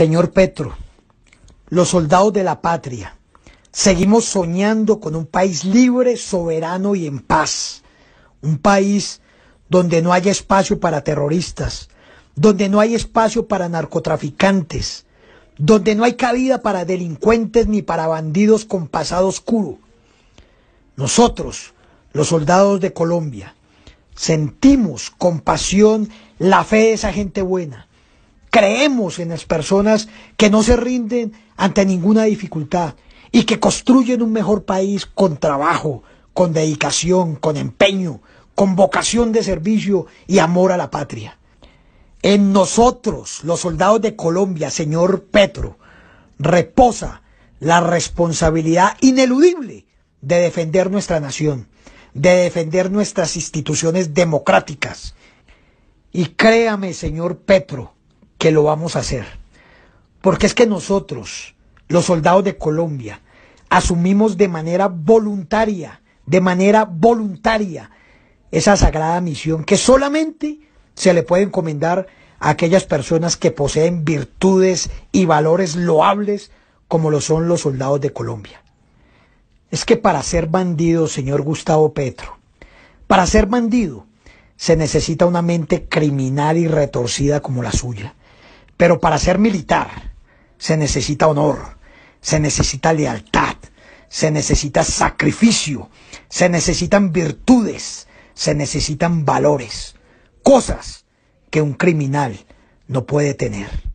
Señor Petro, los soldados de la patria, seguimos soñando con un país libre, soberano y en paz. Un país donde no haya espacio para terroristas, donde no hay espacio para narcotraficantes, donde no hay cabida para delincuentes ni para bandidos con pasado oscuro. Nosotros, los soldados de Colombia, sentimos con pasión la fe de esa gente buena Creemos en las personas que no se rinden ante ninguna dificultad y que construyen un mejor país con trabajo, con dedicación, con empeño, con vocación de servicio y amor a la patria. En nosotros, los soldados de Colombia, señor Petro, reposa la responsabilidad ineludible de defender nuestra nación, de defender nuestras instituciones democráticas. Y créame, señor Petro, que lo vamos a hacer. Porque es que nosotros, los soldados de Colombia, asumimos de manera voluntaria, de manera voluntaria, esa sagrada misión que solamente se le puede encomendar a aquellas personas que poseen virtudes y valores loables como lo son los soldados de Colombia. Es que para ser bandido, señor Gustavo Petro, para ser bandido se necesita una mente criminal y retorcida como la suya. Pero para ser militar se necesita honor, se necesita lealtad, se necesita sacrificio, se necesitan virtudes, se necesitan valores, cosas que un criminal no puede tener.